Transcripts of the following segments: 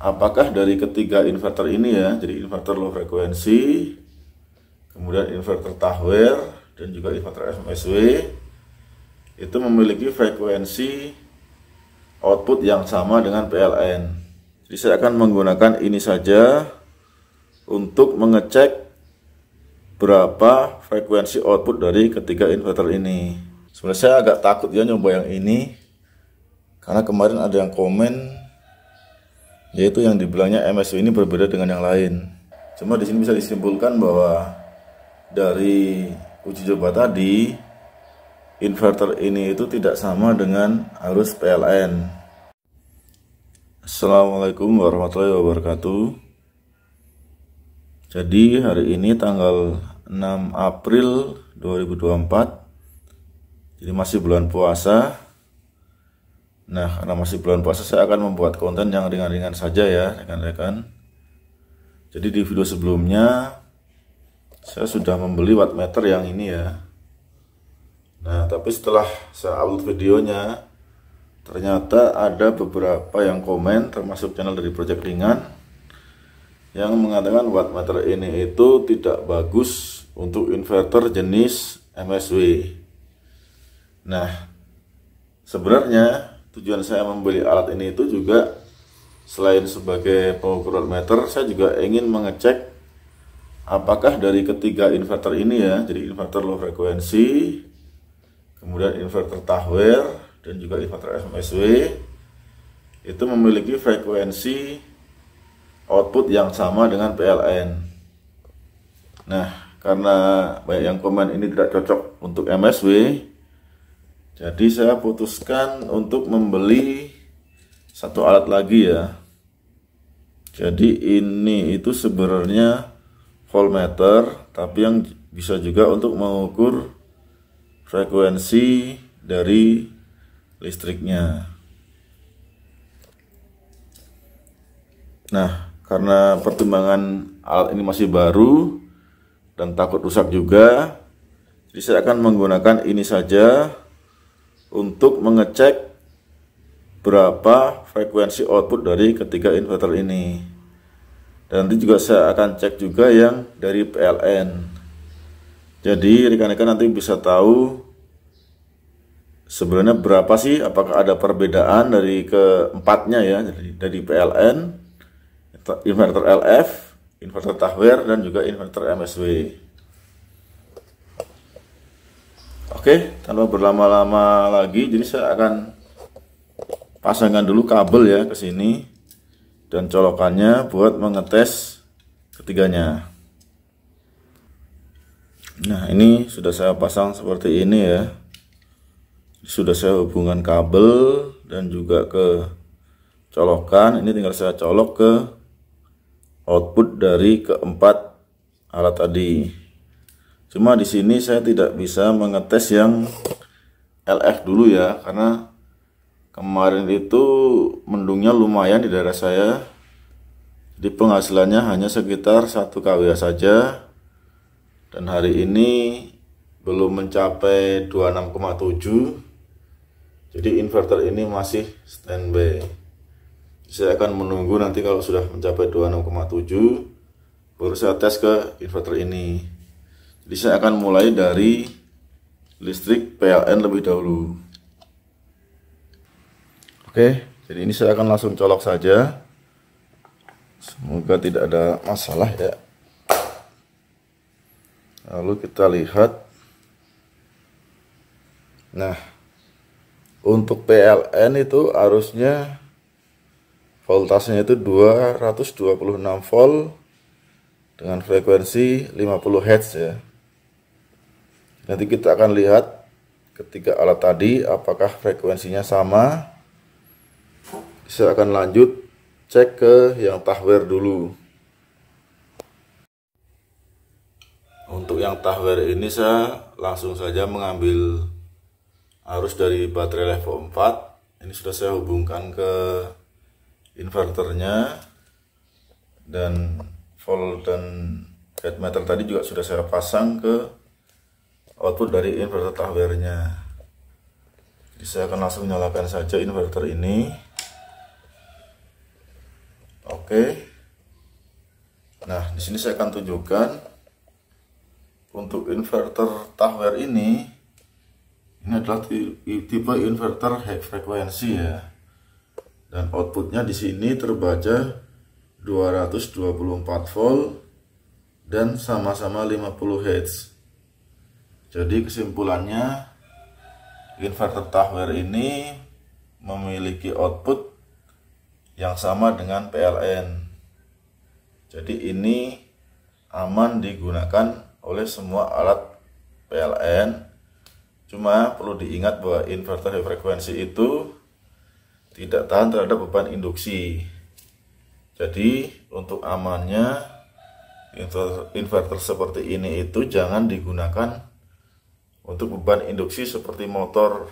apakah dari ketiga inverter ini ya, jadi inverter low frekuensi, kemudian inverter Tahwer dan juga inverter SMSW itu memiliki frekuensi output yang sama dengan PLN. Jadi saya akan menggunakan ini saja untuk mengecek berapa frekuensi output dari ketiga inverter ini. Sebenarnya saya agak takut ya nyoba yang ini karena kemarin ada yang komen yaitu yang dibilangnya MSU ini berbeda dengan yang lain. Cuma di sini bisa disimpulkan bahwa dari uji coba tadi inverter ini itu tidak sama dengan arus PLN. Assalamualaikum warahmatullahi wabarakatuh. Jadi hari ini tanggal 6 April 2024. Jadi masih bulan puasa. Nah, karena masih bulan puasa, saya akan membuat konten yang ringan-ringan saja ya, rekan-rekan. Jadi di video sebelumnya, saya sudah membeli wattmeter yang ini ya. Nah, tapi setelah saya upload videonya, ternyata ada beberapa yang komen, termasuk channel dari Project Ringan, yang mengatakan wattmeter ini itu tidak bagus untuk inverter jenis MSW. Nah, sebenarnya tujuan saya membeli alat ini itu juga selain sebagai pengukuran meter saya juga ingin mengecek apakah dari ketiga inverter ini ya jadi inverter low frekuensi kemudian inverter tahwer dan juga inverter FMSW itu memiliki frekuensi output yang sama dengan PLN nah karena banyak yang komen ini tidak cocok untuk MSW jadi saya putuskan untuk membeli satu alat lagi ya. Jadi ini itu sebenarnya voltmeter tapi yang bisa juga untuk mengukur frekuensi dari listriknya. Nah, karena pertimbangan alat ini masih baru dan takut rusak juga, jadi saya akan menggunakan ini saja untuk mengecek berapa frekuensi output dari ketiga inverter ini. Dan nanti juga saya akan cek juga yang dari PLN. Jadi rekan-rekan nanti bisa tahu sebenarnya berapa sih apakah ada perbedaan dari keempatnya ya dari dari PLN inverter LF, inverter Tahwer dan juga inverter MSW. Oke, tanpa berlama-lama lagi, jadi saya akan pasangkan dulu kabel ya ke sini dan colokannya buat mengetes ketiganya. Nah, ini sudah saya pasang seperti ini ya. Sudah saya hubungkan kabel dan juga ke colokan. Ini tinggal saya colok ke output dari keempat alat tadi. Cuma di sini saya tidak bisa mengetes yang LF dulu ya, karena kemarin itu mendungnya lumayan di daerah saya. Jadi penghasilannya hanya sekitar 1 kWh saja. Dan hari ini belum mencapai 26,7. Jadi inverter ini masih standby. Saya akan menunggu nanti kalau sudah mencapai 26,7 baru saya tes ke inverter ini. Jadi saya akan mulai dari listrik PLN lebih dahulu. Oke, jadi ini saya akan langsung colok saja. Semoga tidak ada masalah ya. Lalu kita lihat. Nah, untuk PLN itu arusnya voltasenya itu 226 volt dengan frekuensi 50 Hz ya. Nanti kita akan lihat ketika alat tadi apakah frekuensinya sama. Saya akan lanjut cek ke yang tahwer dulu. Untuk yang tahwer ini saya langsung saja mengambil arus dari baterai level 4. Ini sudah saya hubungkan ke inverternya dan volt dan meter tadi juga sudah saya pasang ke output dari inverter tahwernya Jadi saya akan langsung nyalakan saja inverter ini oke nah di sini saya akan tunjukkan untuk inverter tahwer ini ini adalah tipe inverter high frekuensi ya dan outputnya di sini terbaca 224 volt dan sama-sama 50 Hz jadi kesimpulannya inverter tahwer ini memiliki output yang sama dengan PLN. Jadi ini aman digunakan oleh semua alat PLN. Cuma perlu diingat bahwa inverter high frekuensi itu tidak tahan terhadap beban induksi. Jadi untuk amannya inverter seperti ini itu jangan digunakan untuk beban induksi seperti motor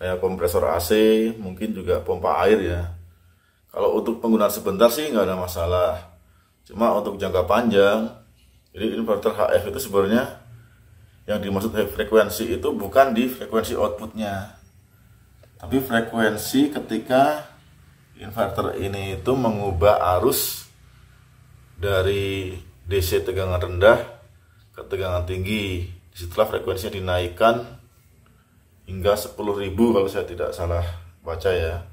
kayak kompresor AC mungkin juga pompa air ya kalau untuk penggunaan sebentar sih nggak ada masalah cuma untuk jangka panjang jadi inverter HF itu sebenarnya yang dimaksud frekuensi itu bukan di frekuensi outputnya tapi frekuensi ketika inverter ini itu mengubah arus dari DC tegangan rendah ketegangan tinggi Setelah frekuensinya dinaikkan hingga 10.000 kalau saya tidak salah baca ya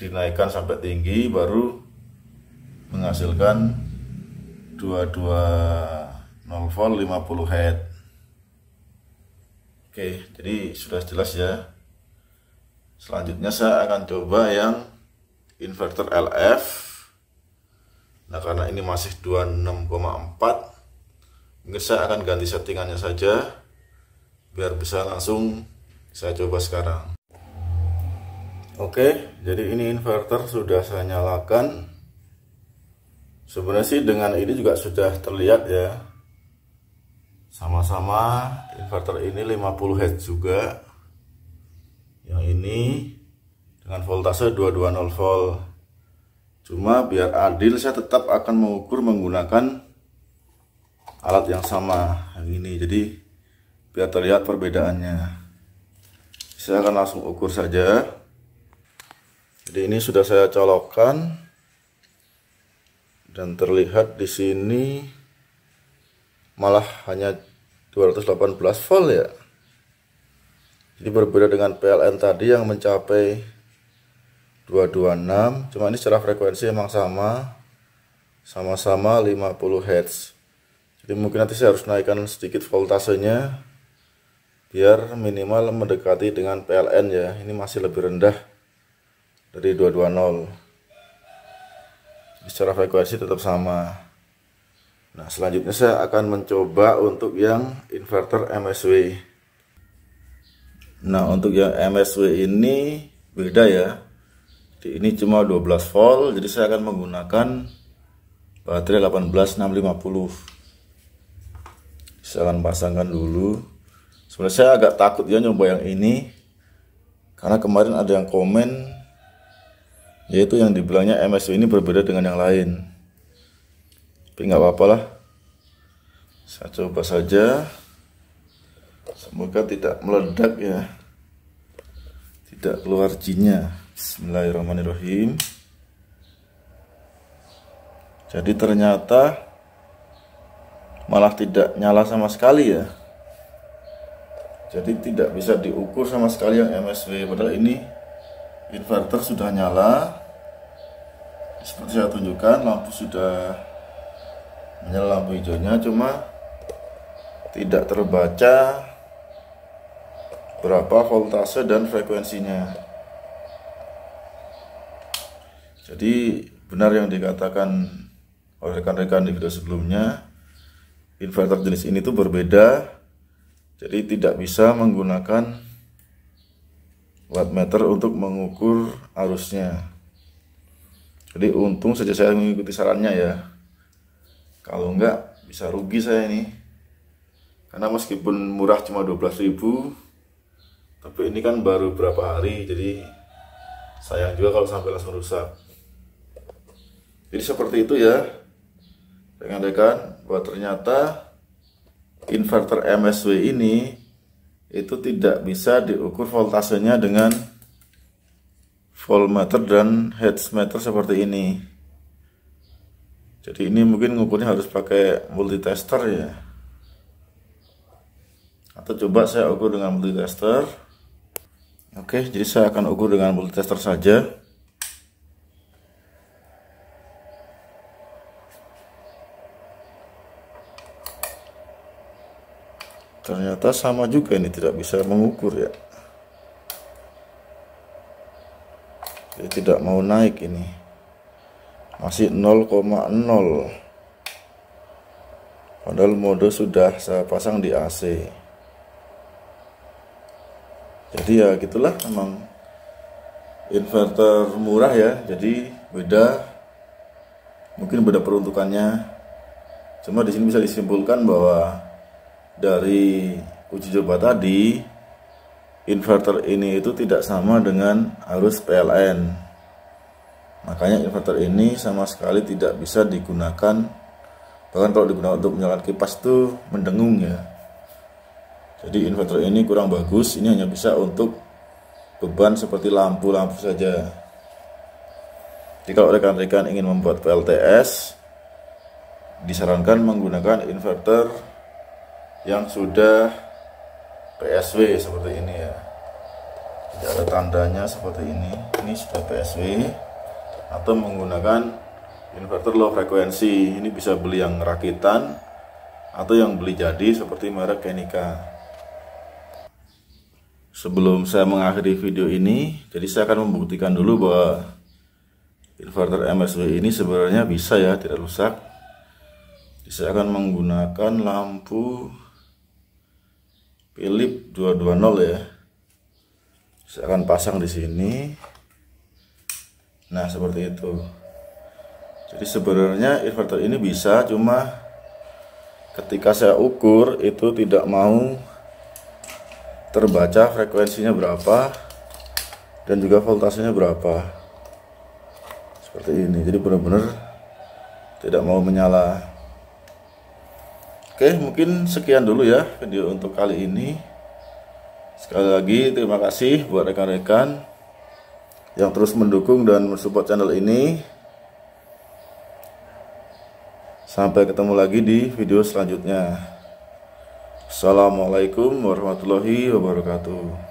dinaikkan sampai tinggi baru menghasilkan 22 volt 50 head oke jadi sudah jelas ya selanjutnya saya akan coba yang inverter LF nah karena ini masih 26,4 saya akan ganti settingannya saja biar bisa langsung saya coba sekarang Oke, jadi ini inverter sudah saya nyalakan. Sebenarnya sih dengan ini juga sudah terlihat ya. Sama-sama inverter ini 50 Hz juga. Yang ini dengan voltase 220 volt. Cuma biar adil saya tetap akan mengukur menggunakan alat yang sama yang ini jadi biar terlihat perbedaannya saya akan langsung ukur saja jadi ini sudah saya colokkan dan terlihat di sini malah hanya 218 volt ya jadi berbeda dengan PLN tadi yang mencapai 226 cuma ini secara frekuensi emang sama sama-sama 50 Hz jadi ya, mungkin nanti saya harus naikkan sedikit voltasenya biar minimal mendekati dengan PLN ya ini masih lebih rendah dari 220 secara frekuensi tetap sama nah selanjutnya saya akan mencoba untuk yang inverter MSW nah untuk yang MSW ini beda ya jadi ini cuma 12 volt jadi saya akan menggunakan baterai 18650 akan pasangkan dulu. Sebenarnya saya agak takut ya nyoba yang ini. Karena kemarin ada yang komen. Yaitu yang dibilangnya MSU ini berbeda dengan yang lain. Tapi nggak apa-apa lah. Saya coba saja. Semoga tidak meledak ya. Tidak keluar jinnya. Bismillahirrahmanirrahim. Jadi ternyata malah tidak nyala sama sekali ya jadi tidak bisa diukur sama sekali yang MSW padahal ini inverter sudah nyala seperti saya tunjukkan lampu sudah menyala lampu hijaunya cuma tidak terbaca berapa voltase dan frekuensinya jadi benar yang dikatakan oleh rekan-rekan di video sebelumnya inverter jenis ini tuh berbeda jadi tidak bisa menggunakan wattmeter untuk mengukur arusnya jadi untung saja saya mengikuti sarannya ya kalau enggak bisa rugi saya ini karena meskipun murah cuma 12.000 tapi ini kan baru berapa hari jadi sayang juga kalau sampai langsung rusak jadi seperti itu ya rekan-rekan bahwa ternyata inverter MSW ini itu tidak bisa diukur voltasenya dengan voltmeter dan hertzmeter seperti ini jadi ini mungkin ngukurnya harus pakai multitester ya atau coba saya ukur dengan multitester oke jadi saya akan ukur dengan multitester saja ternyata sama juga ini tidak bisa mengukur ya dia tidak mau naik ini masih 0,0 padahal mode sudah saya pasang di AC jadi ya gitulah memang inverter murah ya jadi beda mungkin beda peruntukannya cuma di sini bisa disimpulkan bahwa dari uji coba tadi inverter ini itu tidak sama dengan arus PLN makanya inverter ini sama sekali tidak bisa digunakan bahkan kalau digunakan untuk menyalakan kipas itu mendengung ya jadi inverter ini kurang bagus ini hanya bisa untuk beban seperti lampu-lampu saja jadi kalau rekan-rekan ingin membuat PLTS disarankan menggunakan inverter yang sudah PSW seperti ini ya tidak ada tandanya seperti ini ini sudah PSW atau menggunakan inverter low frekuensi ini bisa beli yang rakitan atau yang beli jadi seperti merek Kenika sebelum saya mengakhiri video ini jadi saya akan membuktikan dulu bahwa inverter MSW ini sebenarnya bisa ya tidak rusak saya akan menggunakan lampu Philip 220 ya saya akan pasang di sini nah seperti itu jadi sebenarnya inverter ini bisa cuma ketika saya ukur itu tidak mau terbaca frekuensinya berapa dan juga voltasenya berapa seperti ini jadi benar-benar tidak mau menyala Oke, mungkin sekian dulu ya video untuk kali ini. Sekali lagi terima kasih buat rekan-rekan yang terus mendukung dan mensupport channel ini. Sampai ketemu lagi di video selanjutnya. Assalamualaikum warahmatullahi wabarakatuh.